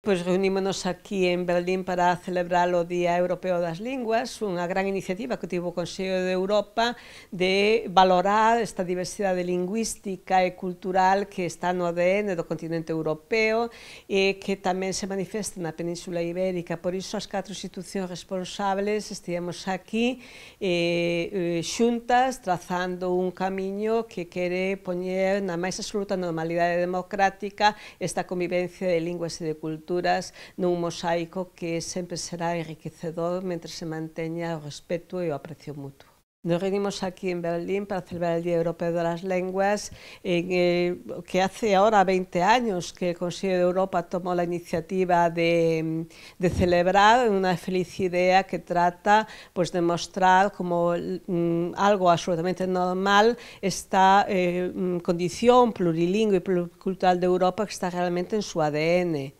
Pois reunímonos aquí en Berlín para celebrar o Día Europeo das Linguas, unha gran iniciativa que tivo o Consello de Europa de valorar esta diversidade lingüística e cultural que está no ADN do continente europeo e que tamén se manifesta na Península Ibérica. Por iso as catro institucións responsables estivemos aquí eh, eh, xuntas trazando un camiño que quere poñer na máis absoluta normalidade democrática esta convivencia de linguas e de cultura culturas nun mosaico que sempre será enriquecedor mentre se manteña o respeto e o aprecio mutuo. Nos reunimos aquí en Berlín para celebrar el Día Europeo de las Lenguas, en, eh, que hace ahora 20 años que el Consejo de Europa tomó la iniciativa de, de celebrar una feliz idea que trata pues, de mostrar como mm, algo absolutamente normal esta eh, mm, condición plurilingüe y pluricultural de Europa que está realmente en su ADN.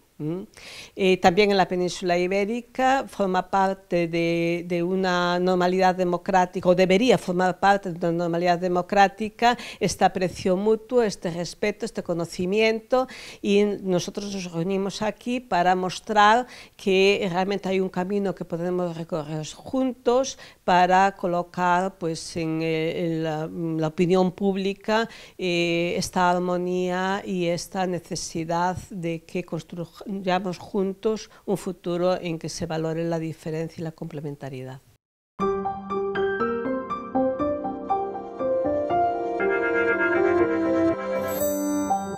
Eh, también en la península ibérica forma parte de, una normalidad democrática, o debería formar parte de una normalidad democrática, este aprecio mutuo, este respeto, este conocimiento, y nosotros nos reunimos aquí para mostrar que realmente hay un camino que podemos recorrer juntos para colocar pues, en, eh, la, opinión pública eh, esta armonía y esta necesidad de que construyamos llevamos juntos un futuro en que se valore la diferencia y la complementariedad.